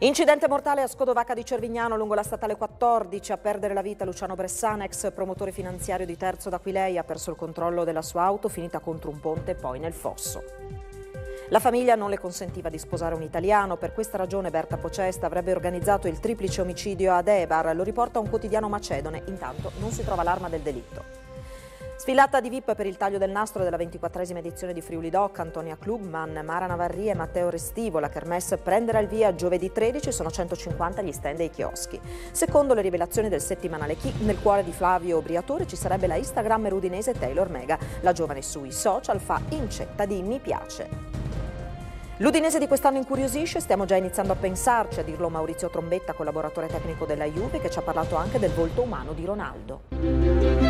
Incidente mortale a Scodovaca di Cervignano lungo la statale 14 a perdere la vita Luciano Bressana, ex promotore finanziario di Terzo d'Aquilei, ha perso il controllo della sua auto finita contro un ponte e poi nel fosso. La famiglia non le consentiva di sposare un italiano, per questa ragione Berta Pocesta avrebbe organizzato il triplice omicidio ad Evar, lo riporta un quotidiano macedone, intanto non si trova l'arma del delitto. Sfilata di VIP per il taglio del nastro della 24esima edizione di Friuli Doc, Antonia Klugman, Mara Navarri e Matteo Restivo. La kermesse prenderà il via giovedì 13, sono 150 gli stand e i chioschi. Secondo le rivelazioni del settimanale Chi, nel cuore di Flavio Briatore ci sarebbe la Instagrammer udinese Taylor Mega. La giovane sui social fa incetta di mi piace. L'Udinese di quest'anno incuriosisce, stiamo già iniziando a pensarci, a dirlo Maurizio Trombetta, collaboratore tecnico della Juve, che ci ha parlato anche del volto umano di Ronaldo.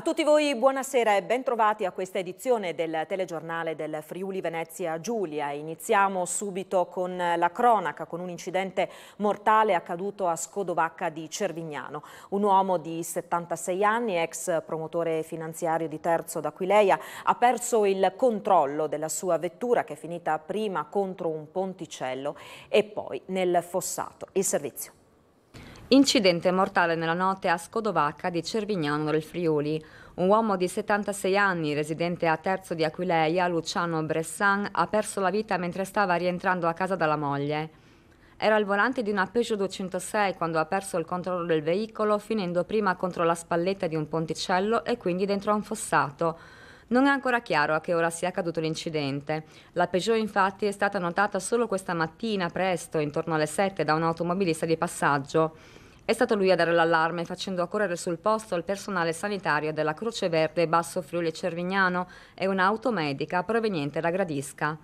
A tutti voi buonasera e bentrovati a questa edizione del telegiornale del Friuli Venezia Giulia. Iniziamo subito con la cronaca, con un incidente mortale accaduto a Scodovacca di Cervignano. Un uomo di 76 anni, ex promotore finanziario di Terzo d'Aquileia, ha perso il controllo della sua vettura che è finita prima contro un ponticello e poi nel fossato. Il servizio. Incidente mortale nella notte a Scodovacca di Cervignano del Friuli. Un uomo di 76 anni, residente a Terzo di Aquileia, Luciano Bressan, ha perso la vita mentre stava rientrando a casa dalla moglie. Era al volante di una Peugeot 206 quando ha perso il controllo del veicolo, finendo prima contro la spalletta di un ponticello e quindi dentro a un fossato. Non è ancora chiaro a che ora sia accaduto l'incidente. La Peugeot infatti è stata notata solo questa mattina presto, intorno alle 7, da un automobilista di passaggio. È stato lui a dare l'allarme facendo accorrere sul posto il personale sanitario della Croce Verde Basso Friuli Cervignano e un'auto medica proveniente da Gradisca.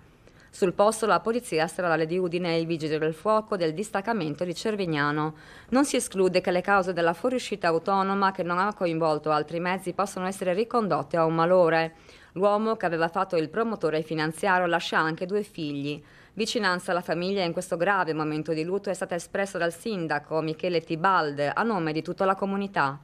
Sul posto la polizia stradale di Udine e i vigili del fuoco del distaccamento di Cervignano. Non si esclude che le cause della fuoriuscita autonoma che non ha coinvolto altri mezzi possano essere ricondotte a un malore. L'uomo che aveva fatto il promotore finanziario lascia anche due figli. Vicinanza alla famiglia in questo grave momento di lutto è stata espressa dal sindaco Michele Tibalde a nome di tutta la comunità.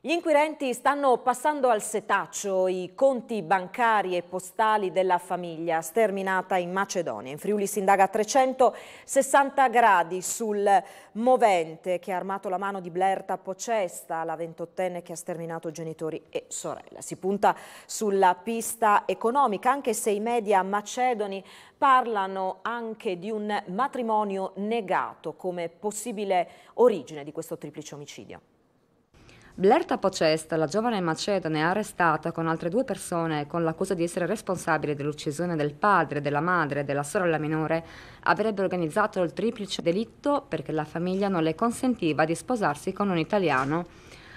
Gli inquirenti stanno passando al setaccio i conti bancari e postali della famiglia sterminata in Macedonia. In Friuli si indaga a 360 gradi sul movente che ha armato la mano di Blerta Pocesta, la ventottenne che ha sterminato genitori e sorella. Si punta sulla pista economica, anche se i media macedoni parlano anche di un matrimonio negato come possibile origine di questo triplice omicidio. Blair Pocesta, la giovane macedone arrestata con altre due persone con l'accusa di essere responsabile dell'uccisione del padre, della madre e della sorella minore, avrebbe organizzato il triplice delitto perché la famiglia non le consentiva di sposarsi con un italiano.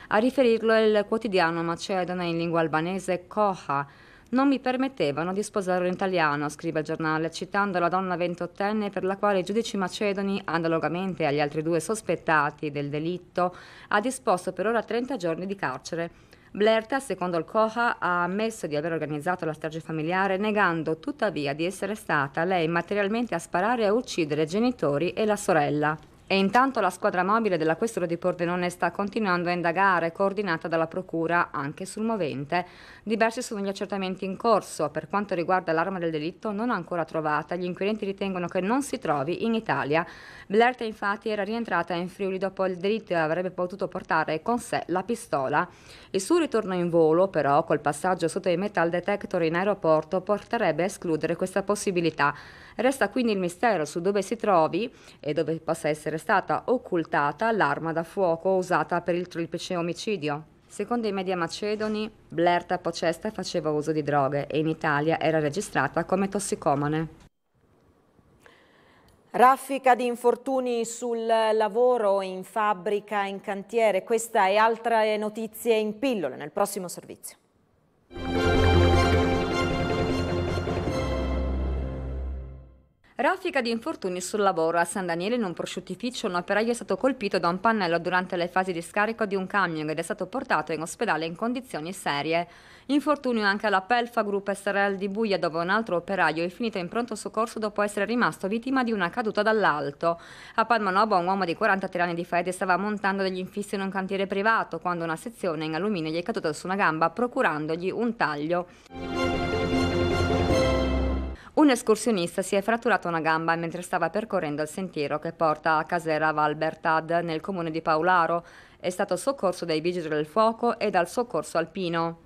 A riferirlo è il quotidiano macedone in lingua albanese Koha, non mi permettevano di sposare un italiano, scrive il giornale, citando la donna ventottenne per la quale i giudici macedoni, analogamente agli altri due sospettati del delitto, ha disposto per ora 30 giorni di carcere. Blerta, secondo il COHA, ha ammesso di aver organizzato la strage familiare, negando tuttavia di essere stata lei materialmente a sparare e a uccidere i genitori e la sorella. E intanto la squadra mobile della Questura di Pordenone sta continuando a indagare, coordinata dalla Procura anche sul movente. Diversi sono gli accertamenti in corso. Per quanto riguarda l'arma del delitto, non ancora trovata, gli inquirenti ritengono che non si trovi in Italia. Blerta infatti era rientrata in Friuli dopo il delitto e avrebbe potuto portare con sé la pistola. Il suo ritorno in volo, però, col passaggio sotto i metal detector in aeroporto, porterebbe a escludere questa possibilità. Resta quindi il mistero su dove si trovi e dove possa essere stata occultata l'arma da fuoco usata per il triplice omicidio. Secondo i media macedoni, Blerta Pocesta faceva uso di droghe e in Italia era registrata come tossicomane. Raffica di infortuni sul lavoro, in fabbrica, in cantiere. Questa e altre notizie in pillole nel prossimo servizio. Raffica di infortuni sul lavoro. A San Daniele, in un prosciuttificio, un operaio è stato colpito da un pannello durante le fasi di scarico di un camion ed è stato portato in ospedale in condizioni serie. Infortunio anche alla Pelfa Group SRL di Buia, dove un altro operaio è finito in pronto soccorso dopo essere rimasto vittima di una caduta dall'alto. A Palmanova, un uomo di 43 anni di fede stava montando degli infissi in un cantiere privato quando una sezione in alluminio gli è caduta su una gamba, procurandogli un taglio. Un escursionista si è fratturato una gamba mentre stava percorrendo il sentiero che porta a Casera Valbertad nel comune di Paolaro. È stato soccorso dai vigili del fuoco e dal soccorso alpino.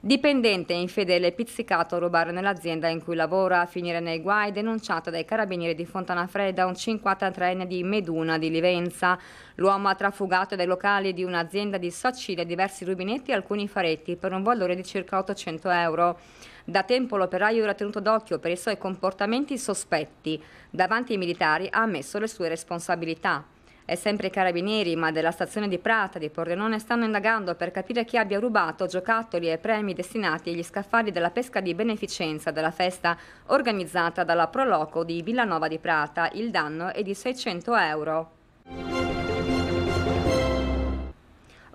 Dipendente infedele pizzicato a rubare nell'azienda in cui lavora, a finire nei guai, denunciato dai carabinieri di Fontanafredda un 53enne di Meduna di Livenza. L'uomo ha trafugato dai locali di un'azienda di Sacile diversi rubinetti e alcuni faretti per un valore di circa 800 euro. Da tempo l'operaio era tenuto d'occhio per i suoi comportamenti sospetti. Davanti ai militari ha ammesso le sue responsabilità. È sempre i carabinieri, ma della stazione di Prata di Pordenone stanno indagando per capire chi abbia rubato giocattoli e premi destinati agli scaffali della pesca di beneficenza della festa organizzata dalla Proloco di Villanova di Prata. Il danno è di 600 euro.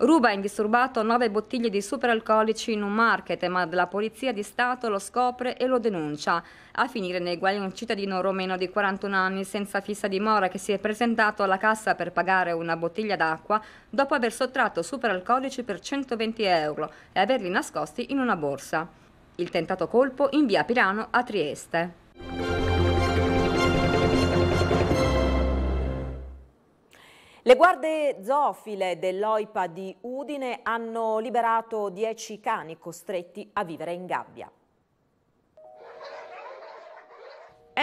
Ruba indisturbato nove bottiglie di superalcolici in un market, ma la Polizia di Stato lo scopre e lo denuncia. A finire nei guai un cittadino romeno di 41 anni senza fissa dimora che si è presentato alla cassa per pagare una bottiglia d'acqua dopo aver sottratto superalcolici per 120 euro e averli nascosti in una borsa. Il tentato colpo in via Pirano a Trieste. Le guardie zoofile dell'OIPA di Udine hanno liberato 10 cani costretti a vivere in gabbia.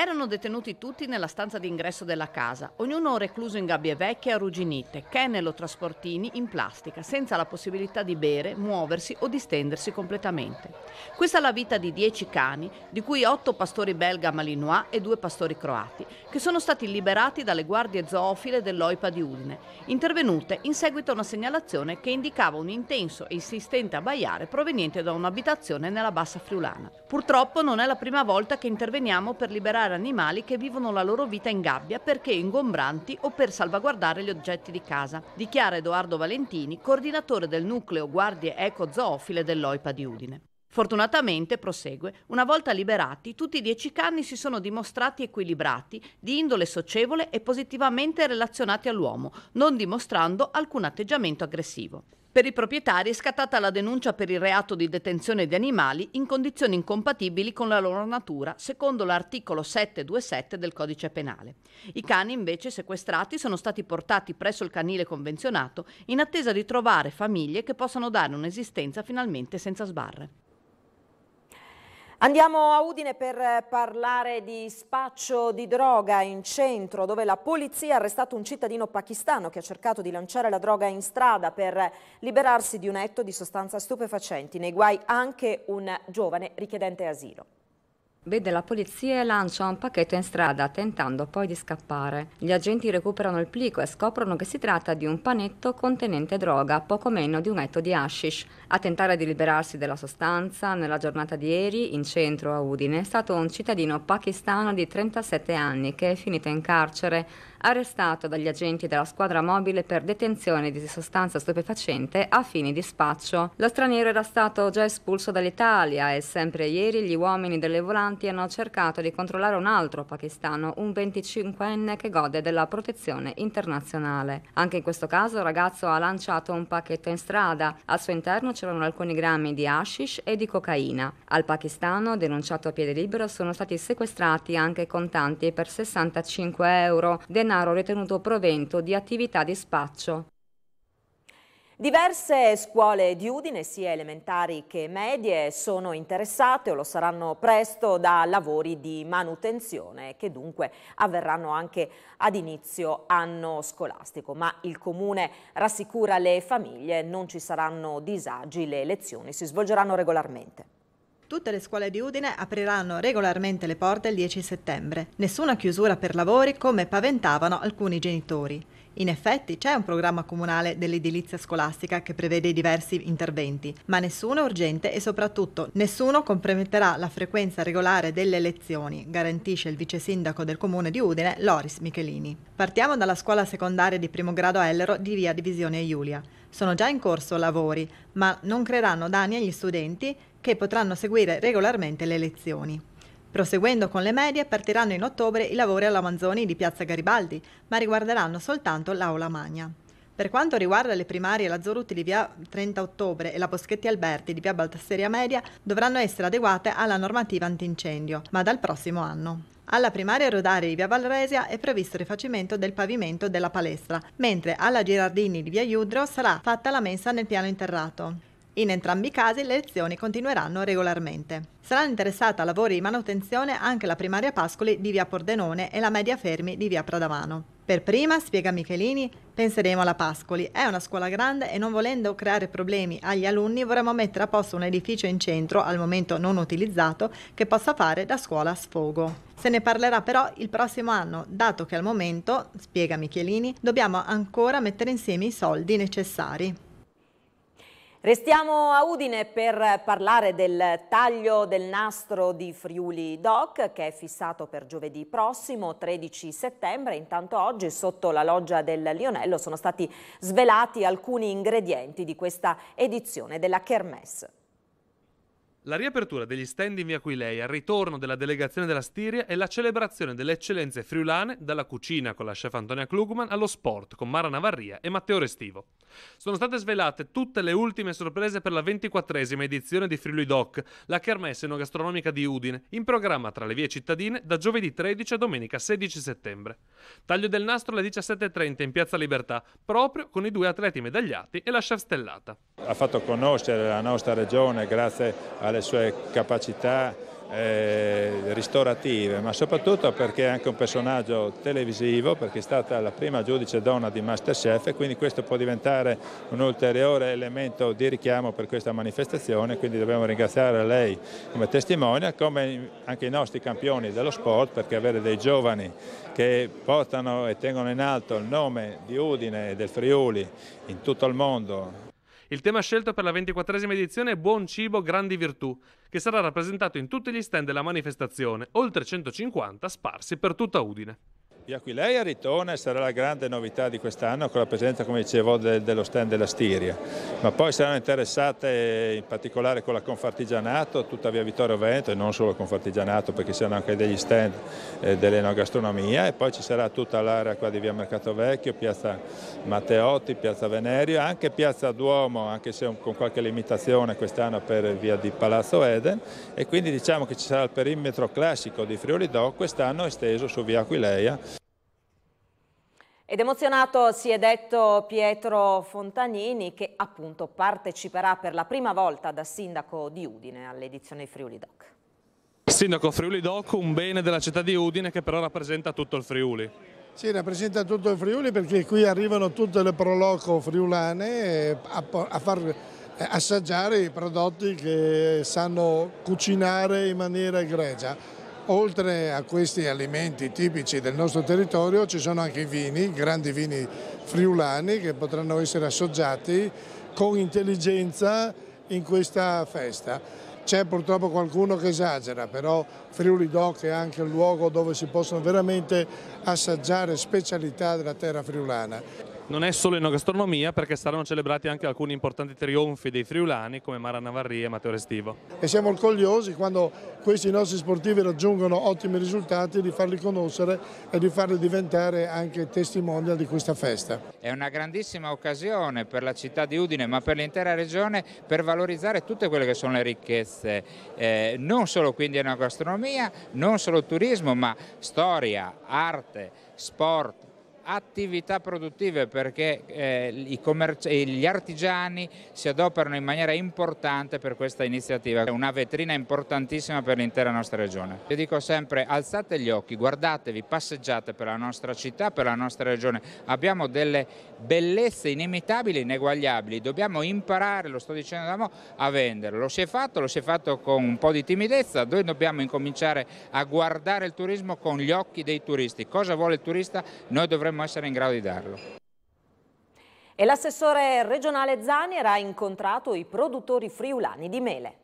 Erano detenuti tutti nella stanza d'ingresso della casa, ognuno recluso in gabbie vecchie e arrugginite, kennel o trasportini in plastica, senza la possibilità di bere, muoversi o distendersi completamente. Questa è la vita di dieci cani, di cui otto pastori belga malinois e due pastori croati, che sono stati liberati dalle guardie zoofile dell'OIPA di Udine, intervenute in seguito a una segnalazione che indicava un intenso e insistente abbaiare proveniente da un'abitazione nella bassa friulana. Purtroppo non è la prima volta che interveniamo per liberare tutelare animali che vivono la loro vita in gabbia perché ingombranti o per salvaguardare gli oggetti di casa, dichiara Edoardo Valentini, coordinatore del nucleo Guardie Eco-Zoofile dell'OIPA di Udine. Fortunatamente, prosegue, una volta liberati, tutti i dieci cani si sono dimostrati equilibrati, di indole socievole e positivamente relazionati all'uomo, non dimostrando alcun atteggiamento aggressivo. Per i proprietari è scattata la denuncia per il reato di detenzione di animali in condizioni incompatibili con la loro natura, secondo l'articolo 727 del codice penale. I cani invece sequestrati sono stati portati presso il canile convenzionato in attesa di trovare famiglie che possano dare un'esistenza finalmente senza sbarre. Andiamo a Udine per parlare di spaccio di droga in centro dove la polizia ha arrestato un cittadino pakistano che ha cercato di lanciare la droga in strada per liberarsi di un etto di sostanze stupefacenti. Nei guai anche un giovane richiedente asilo. Vede la polizia e lancia un pacchetto in strada, tentando poi di scappare. Gli agenti recuperano il plico e scoprono che si tratta di un panetto contenente droga, poco meno di un etto di hashish. A tentare di liberarsi della sostanza, nella giornata di ieri, in centro a Udine, è stato un cittadino pakistano di 37 anni che è finito in carcere arrestato dagli agenti della squadra mobile per detenzione di sostanza stupefacente a fini di spaccio. Lo straniero era stato già espulso dall'Italia e sempre ieri gli uomini delle volanti hanno cercato di controllare un altro pakistano, un 25enne che gode della protezione internazionale. Anche in questo caso il ragazzo ha lanciato un pacchetto in strada. Al suo interno c'erano alcuni grammi di hashish e di cocaina. Al pakistano, denunciato a piede libero, sono stati sequestrati anche contanti per 65 euro, denaro denaro ritenuto provento di attività di spaccio. Diverse scuole di Udine, sia elementari che medie, sono interessate o lo saranno presto da lavori di manutenzione che dunque avverranno anche ad inizio anno scolastico. Ma il Comune rassicura le famiglie, non ci saranno disagi, le lezioni si svolgeranno regolarmente. Tutte le scuole di Udine apriranno regolarmente le porte il 10 settembre. Nessuna chiusura per lavori come paventavano alcuni genitori. In effetti c'è un programma comunale dell'edilizia scolastica che prevede diversi interventi, ma nessuno è urgente e soprattutto nessuno comprometterà la frequenza regolare delle lezioni, garantisce il vice sindaco del comune di Udine, Loris Michelini. Partiamo dalla scuola secondaria di primo grado Ellero di via Divisione Giulia. Sono già in corso lavori, ma non creeranno danni agli studenti che potranno seguire regolarmente le lezioni. Proseguendo con le medie, partiranno in ottobre i lavori alla Manzoni di Piazza Garibaldi, ma riguarderanno soltanto l'Aula Magna. Per quanto riguarda le primarie la Zorutti di via 30 ottobre e la Boschetti Alberti di via Baltasseria Media dovranno essere adeguate alla normativa antincendio, ma dal prossimo anno. Alla primaria Rodari di via Valresia è previsto il rifacimento del pavimento della palestra, mentre alla Girardini di via Iudro sarà fatta la mensa nel piano interrato. In entrambi i casi le lezioni continueranno regolarmente. Saranno interessate a lavori di manutenzione anche la primaria Pascoli di via Pordenone e la media Fermi di via Pradavano. Per prima, spiega Michelini, penseremo alla Pascoli. È una scuola grande e non volendo creare problemi agli alunni vorremmo mettere a posto un edificio in centro, al momento non utilizzato, che possa fare da scuola sfogo. Se ne parlerà però il prossimo anno, dato che al momento, spiega Michelini, dobbiamo ancora mettere insieme i soldi necessari. Restiamo a Udine per parlare del taglio del nastro di Friuli Doc che è fissato per giovedì prossimo 13 settembre. Intanto oggi sotto la loggia del Lionello sono stati svelati alcuni ingredienti di questa edizione della Kermesse. La riapertura degli stand in via Quileia, il ritorno della delegazione della Stiria e la celebrazione delle eccellenze friulane dalla cucina con la chef Antonia Klugman allo sport con Mara Navarria e Matteo Restivo. Sono state svelate tutte le ultime sorprese per la 24esima edizione di Friuli Doc, la kermesse enogastronomica di Udine, in programma tra le vie cittadine da giovedì 13 a domenica 16 settembre. Taglio del nastro alle 17.30 in Piazza Libertà, proprio con i due atleti medagliati e la chef stellata. Ha fatto conoscere la nostra regione grazie alle le sue capacità eh, ristorative, ma soprattutto perché è anche un personaggio televisivo, perché è stata la prima giudice donna di Masterchef e quindi questo può diventare un ulteriore elemento di richiamo per questa manifestazione, quindi dobbiamo ringraziare lei come testimonia, come anche i nostri campioni dello sport, perché avere dei giovani che portano e tengono in alto il nome di Udine e del Friuli in tutto il mondo il tema scelto per la ventiquattresima edizione è Buon cibo, grandi virtù, che sarà rappresentato in tutti gli stand della manifestazione, oltre 150 sparsi per tutta Udine. Gli Aquileia Ritone sarà la grande novità di quest'anno con la presenza, come dicevo, de dello stand della Stiria, ma poi saranno interessate in particolare con la Confartigianato, tutta via Vittorio Vento e non solo Confartigianato perché ci saranno anche degli stand eh, dell'enogastronomia e poi ci sarà tutta l'area qua di via Mercato Vecchio, piazza Matteotti, piazza Venerio, anche piazza Duomo, anche se con qualche limitazione quest'anno per via di Palazzo Eden e quindi diciamo che ci sarà il perimetro classico di Friuli Do quest'anno esteso su via Aquileia. Ed emozionato si è detto Pietro Fontanini che appunto parteciperà per la prima volta da sindaco di Udine all'edizione Friuli Doc. Sindaco Friuli Doc, un bene della città di Udine che però rappresenta tutto il Friuli. Sì, rappresenta tutto il Friuli perché qui arrivano tutte le proloco friulane eh, a far eh, assaggiare i prodotti che sanno cucinare in maniera egregia Oltre a questi alimenti tipici del nostro territorio ci sono anche i vini, grandi vini friulani che potranno essere assoggiati con intelligenza in questa festa. C'è purtroppo qualcuno che esagera, però Friuli Doc è anche un luogo dove si possono veramente assaggiare specialità della terra friulana. Non è solo in gastronomia perché saranno celebrati anche alcuni importanti trionfi dei friulani come Mara Navarri e Matteo Restivo. E siamo orgogliosi quando questi nostri sportivi raggiungono ottimi risultati di farli conoscere e di farli diventare anche testimonial di questa festa. È una grandissima occasione per la città di Udine ma per l'intera regione per valorizzare tutte quelle che sono le ricchezze, eh, non solo quindi enogastronomia, non solo turismo ma storia, arte, sport, attività produttive perché eh, eh, gli artigiani si adoperano in maniera importante per questa iniziativa. È una vetrina importantissima per l'intera nostra regione. Io dico sempre alzate gli occhi, guardatevi, passeggiate per la nostra città, per la nostra regione. Abbiamo delle bellezze inimitabili, ineguagliabili. Dobbiamo imparare, lo sto dicendo da mo', a venderlo. Lo si è fatto, lo si è fatto con un po' di timidezza. Noi dobbiamo incominciare a guardare il turismo con gli occhi dei turisti. Cosa vuole il turista? Noi dovremmo dovremmo essere in grado di darlo. E l'assessore regionale Zanier ha incontrato i produttori friulani di mele.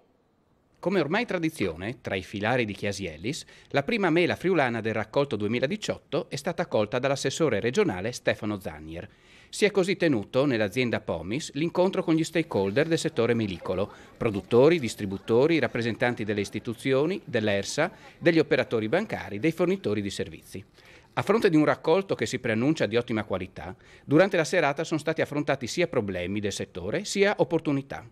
Come ormai tradizione, tra i filari di Chiasiellis, la prima mela friulana del raccolto 2018 è stata colta dall'assessore regionale Stefano Zanier. Si è così tenuto nell'azienda Pomis l'incontro con gli stakeholder del settore melicolo, produttori, distributori, rappresentanti delle istituzioni, dell'ERSA, degli operatori bancari, dei fornitori di servizi. A fronte di un raccolto che si preannuncia di ottima qualità, durante la serata sono stati affrontati sia problemi del settore sia opportunità.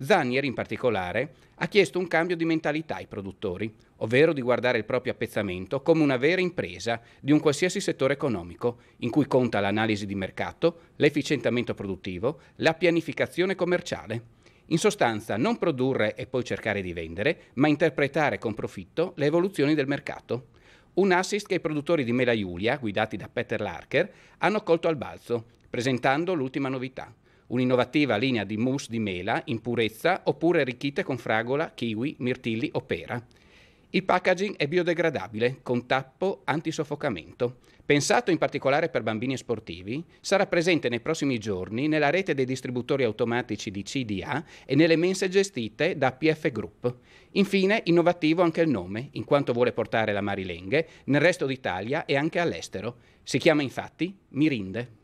Zanier in particolare ha chiesto un cambio di mentalità ai produttori, ovvero di guardare il proprio appezzamento come una vera impresa di un qualsiasi settore economico, in cui conta l'analisi di mercato, l'efficientamento produttivo, la pianificazione commerciale. In sostanza, non produrre e poi cercare di vendere, ma interpretare con profitto le evoluzioni del mercato. Un assist che i produttori di Mela Julia, guidati da Peter Larker, hanno colto al balzo, presentando l'ultima novità, un'innovativa linea di mousse di mela in purezza oppure arricchite con fragola, kiwi, mirtilli o pera. Il packaging è biodegradabile, con tappo antisoffocamento. Pensato in particolare per bambini sportivi, sarà presente nei prossimi giorni nella rete dei distributori automatici di CDA e nelle mense gestite da PF Group. Infine, innovativo anche il nome, in quanto vuole portare la Marilenghe nel resto d'Italia e anche all'estero. Si chiama infatti Mirinde.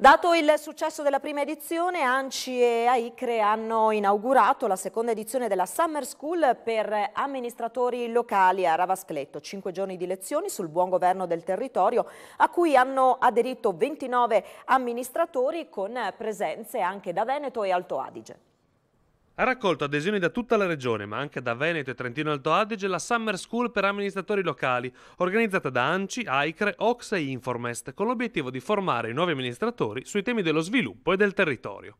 Dato il successo della prima edizione, ANCI e AICRE hanno inaugurato la seconda edizione della Summer School per amministratori locali a Ravascletto. Cinque giorni di lezioni sul buon governo del territorio, a cui hanno aderito 29 amministratori con presenze anche da Veneto e Alto Adige. Ha raccolto adesioni da tutta la regione, ma anche da Veneto e Trentino Alto Adige, la Summer School per amministratori locali, organizzata da ANCI, AICRE, OX e Informest, con l'obiettivo di formare i nuovi amministratori sui temi dello sviluppo e del territorio.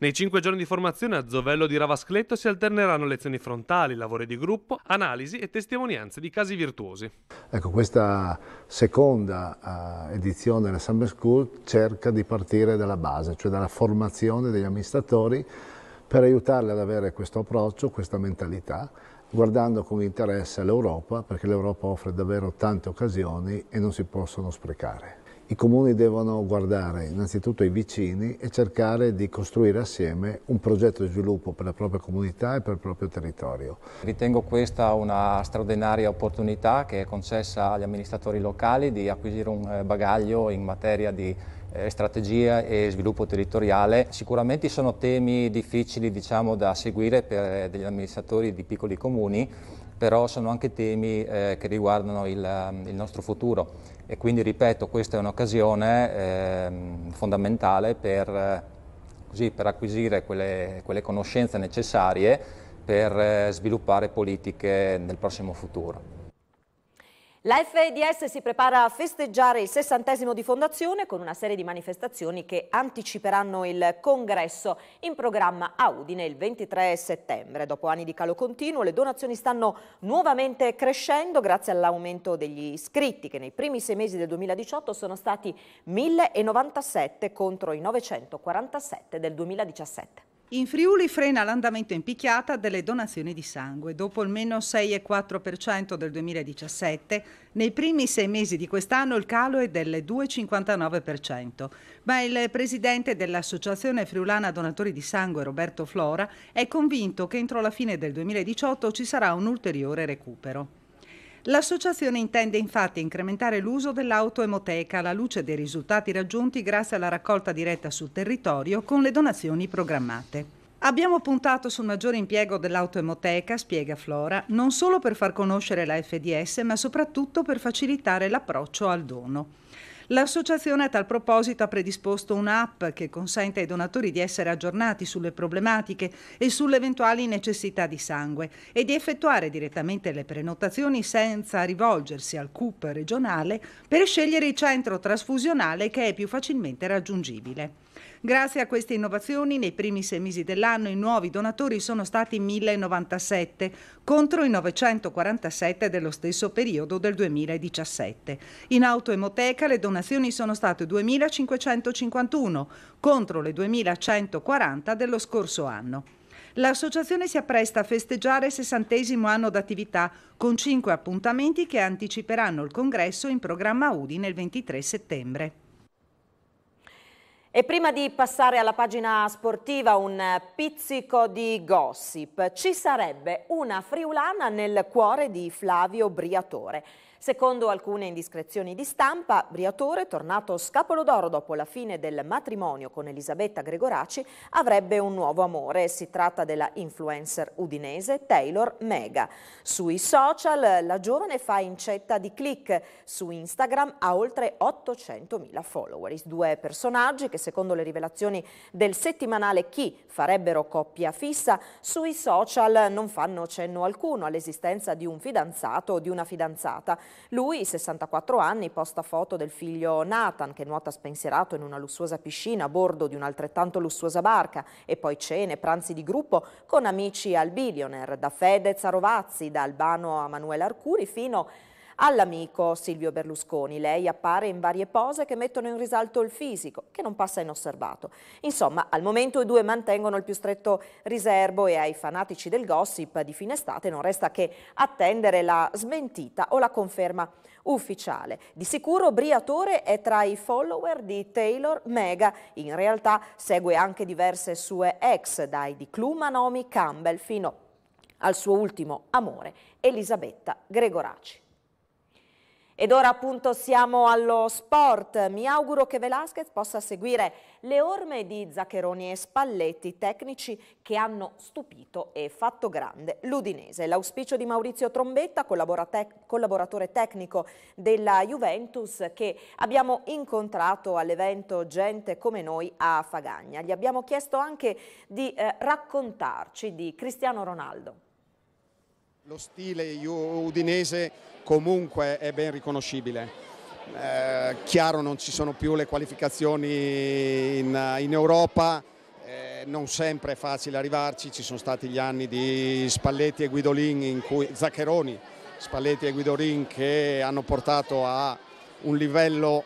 Nei cinque giorni di formazione a Zovello di Ravascletto si alterneranno lezioni frontali, lavori di gruppo, analisi e testimonianze di casi virtuosi. Ecco, questa seconda eh, edizione della Summer School cerca di partire dalla base, cioè dalla formazione degli amministratori per aiutarle ad avere questo approccio, questa mentalità, guardando con interesse l'Europa, perché l'Europa offre davvero tante occasioni e non si possono sprecare. I comuni devono guardare innanzitutto i vicini e cercare di costruire assieme un progetto di sviluppo per la propria comunità e per il proprio territorio. Ritengo questa una straordinaria opportunità che è concessa agli amministratori locali di acquisire un eh, bagaglio in materia di eh, strategia e sviluppo territoriale. Sicuramente sono temi difficili diciamo, da seguire per eh, degli amministratori di piccoli comuni, però sono anche temi eh, che riguardano il, il, nostro futuro e quindi ripeto questa è un'occasione eh, fondamentale per, eh, così, per acquisire quelle, quelle conoscenze necessarie per sviluppare politiche nel prossimo futuro. La FEDS si prepara a festeggiare il sessantesimo di fondazione con una serie di manifestazioni che anticiperanno il congresso in programma a Udine il 23 settembre. Dopo anni di calo continuo le donazioni stanno nuovamente crescendo grazie all'aumento degli iscritti che nei primi sei mesi del 2018 sono stati 1097 contro i 947 del 2017. In Friuli frena l'andamento in picchiata delle donazioni di sangue. Dopo il meno 6,4% del 2017, nei primi sei mesi di quest'anno il calo è del 2,59%. Ma il presidente dell'Associazione Friulana Donatori di Sangue, Roberto Flora, è convinto che entro la fine del 2018 ci sarà un ulteriore recupero. L'associazione intende infatti incrementare l'uso dell'auto emoteca alla luce dei risultati raggiunti grazie alla raccolta diretta sul territorio con le donazioni programmate. Abbiamo puntato sul maggiore impiego dell'autoemoteca, spiega Flora, non solo per far conoscere la FDS, ma soprattutto per facilitare l'approccio al dono. L'associazione a tal proposito ha predisposto un'app che consente ai donatori di essere aggiornati sulle problematiche e sulle eventuali necessità di sangue e di effettuare direttamente le prenotazioni senza rivolgersi al CUP regionale per scegliere il centro trasfusionale che è più facilmente raggiungibile. Grazie a queste innovazioni, nei primi sei mesi dell'anno i nuovi donatori sono stati 1097 contro i 947 dello stesso periodo del 2017. In autoemoteca le donazioni sono state 2551 contro le 2140 dello scorso anno. L'associazione si appresta a festeggiare il sessantesimo anno d'attività con cinque appuntamenti che anticiperanno il congresso in programma Udi nel 23 settembre. E prima di passare alla pagina sportiva un pizzico di gossip. Ci sarebbe una friulana nel cuore di Flavio Briatore. Secondo alcune indiscrezioni di stampa, Briatore, tornato scapolo d'oro dopo la fine del matrimonio con Elisabetta Gregoraci, avrebbe un nuovo amore. Si tratta della influencer udinese Taylor Mega. Sui social la giovane fa incetta di click. Su Instagram ha oltre 800.000 follower. I due personaggi che secondo le rivelazioni del settimanale Chi farebbero coppia fissa, sui social non fanno cenno alcuno all'esistenza di un fidanzato o di una fidanzata. Lui, 64 anni, posta foto del figlio Nathan che nuota spensierato in una lussuosa piscina a bordo di un'altrettanto lussuosa barca e poi cene, pranzi di gruppo con amici al billionaire, da Fedez a Rovazzi, da Albano a Manuel Arcuri fino a all'amico Silvio Berlusconi. Lei appare in varie pose che mettono in risalto il fisico, che non passa inosservato. Insomma, al momento i due mantengono il più stretto riservo e ai fanatici del gossip di fine estate non resta che attendere la smentita o la conferma ufficiale. Di sicuro Briatore è tra i follower di Taylor Mega. In realtà segue anche diverse sue ex, dai di Cluma Nomi Campbell fino al suo ultimo amore, Elisabetta Gregoraci. Ed ora appunto siamo allo sport. Mi auguro che Velasquez possa seguire le orme di Zaccheroni e Spalletti, tecnici che hanno stupito e fatto grande l'Udinese. L'auspicio di Maurizio Trombetta, collaboratore tecnico della Juventus, che abbiamo incontrato all'evento Gente come noi a Fagagna. Gli abbiamo chiesto anche di eh, raccontarci di Cristiano Ronaldo. Lo stile udinese comunque è ben riconoscibile. Eh, chiaro non ci sono più le qualificazioni in, in Europa, eh, non sempre è facile arrivarci, ci sono stati gli anni di Spalletti e Guidolin, in cui, Zaccheroni, Spalletti e Guidolin che hanno portato a un livello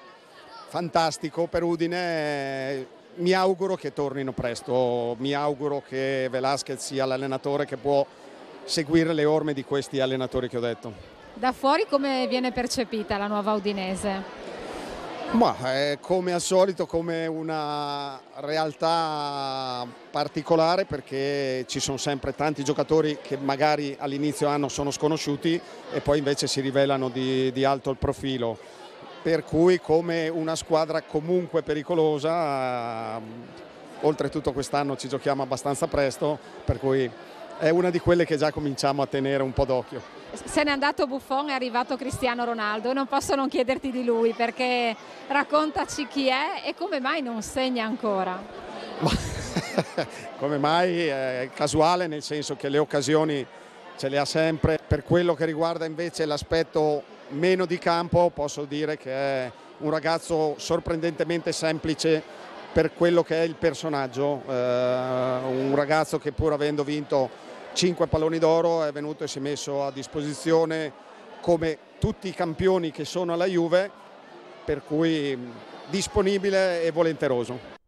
fantastico per Udine. Mi auguro che tornino presto, mi auguro che Velasquez sia l'allenatore che può seguire le orme di questi allenatori che ho detto. Da fuori come viene percepita la nuova Udinese? Ma è eh, come al solito come una realtà particolare perché ci sono sempre tanti giocatori che magari all'inizio anno sono sconosciuti e poi invece si rivelano di, di alto il profilo. Per cui come una squadra comunque pericolosa, oltretutto quest'anno ci giochiamo abbastanza presto, per cui è una di quelle che già cominciamo a tenere un po' d'occhio. Se n'è andato Buffon, è arrivato Cristiano Ronaldo, non posso non chiederti di lui perché raccontaci chi è e come mai non segna ancora. Ma, come mai è casuale nel senso che le occasioni ce le ha sempre, per quello che riguarda invece l'aspetto meno di campo posso dire che è un ragazzo sorprendentemente semplice per quello che è il personaggio, eh, un ragazzo che pur avendo vinto 5 palloni d'oro è venuto e si è messo a disposizione come tutti i campioni che sono alla Juve, per cui disponibile e volenteroso.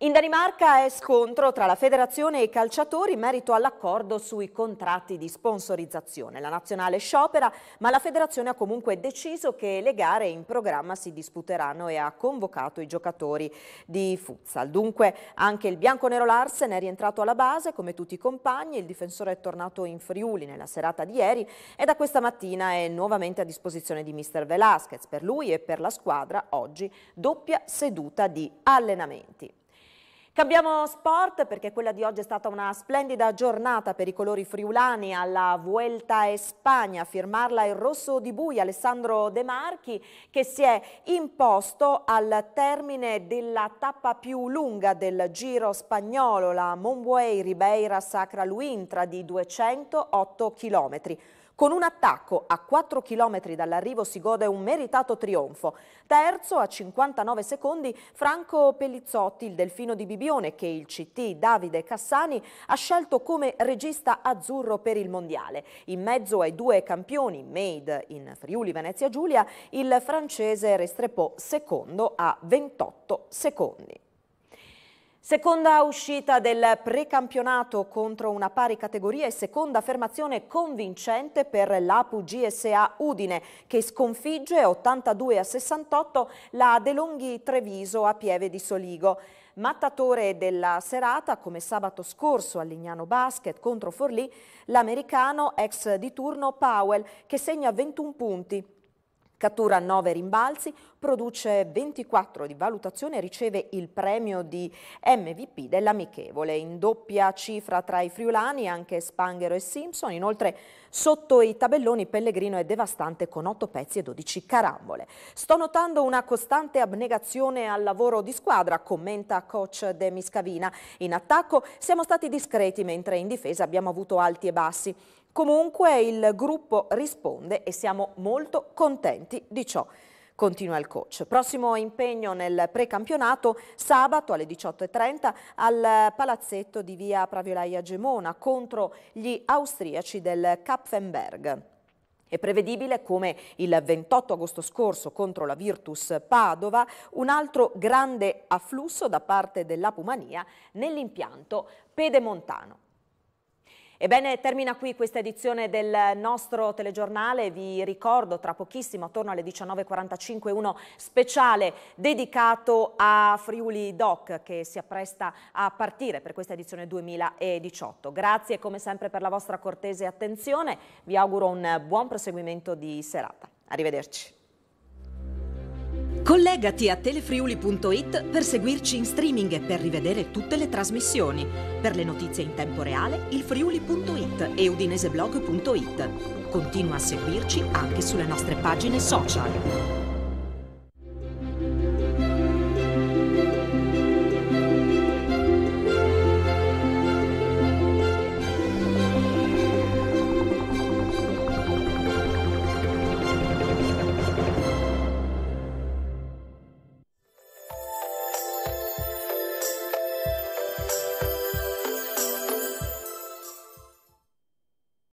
In Danimarca è scontro tra la federazione e i calciatori in merito all'accordo sui contratti di sponsorizzazione. La nazionale sciopera, ma la federazione ha comunque deciso che le gare in programma si disputeranno e ha convocato i giocatori di futsal. Dunque anche il bianco-nero Larsen è rientrato alla base come tutti i compagni, il difensore è tornato in Friuli nella serata di ieri e da questa mattina è nuovamente a disposizione di mister Velasquez. Per lui e per la squadra oggi doppia seduta di allenamenti. Cambiamo sport perché quella di oggi è stata una splendida giornata per i colori friulani alla Vuelta a Spagna. A firmarla il rosso di Bui Alessandro De Marchi che si è imposto al termine della tappa più lunga del Giro spagnolo, la Monbuey Ribeira Sacra Luintra di 208 chilometri. Con un attacco a 4 km dall'arrivo si gode un meritato trionfo. Terzo a 59 secondi Franco Pellizzotti, il delfino di Bibione che il CT Davide Cassani ha scelto come regista azzurro per il mondiale. In mezzo ai due campioni made in Friuli Venezia Giulia il francese Restrepo secondo a 28 secondi. Seconda uscita del precampionato contro una pari categoria e seconda affermazione convincente per l'APU GSA Udine che sconfigge 82 a 68 la Delonghi Treviso a Pieve di Soligo. Mattatore della serata, come sabato scorso a Lignano Basket contro Forlì, l'americano ex di turno Powell che segna 21 punti, Cattura 9 rimbalzi, produce 24 di valutazione e riceve il premio di MVP dell'amichevole. In doppia cifra tra i friulani anche Spanghero e Simpson, inoltre sotto i tabelloni Pellegrino è devastante con 8 pezzi e 12 carambole. Sto notando una costante abnegazione al lavoro di squadra, commenta coach De Miscavina. In attacco siamo stati discreti mentre in difesa abbiamo avuto alti e bassi. Comunque il gruppo risponde e siamo molto contenti di ciò continua il coach. Prossimo impegno nel precampionato sabato alle 18.30 al palazzetto di via Praviolaia Gemona contro gli austriaci del Kapfenberg. È prevedibile come il 28 agosto scorso contro la Virtus Padova un altro grande afflusso da parte dell'Apumania nell'impianto pedemontano. Ebbene, termina qui questa edizione del nostro telegiornale. Vi ricordo tra pochissimo, attorno alle 19.45, uno speciale dedicato a Friuli Doc che si appresta a partire per questa edizione 2018. Grazie come sempre per la vostra cortese attenzione. Vi auguro un buon proseguimento di serata. Arrivederci. Collegati a telefriuli.it per seguirci in streaming e per rivedere tutte le trasmissioni. Per le notizie in tempo reale, ilfriuli.it e udineseblog.it. Continua a seguirci anche sulle nostre pagine social.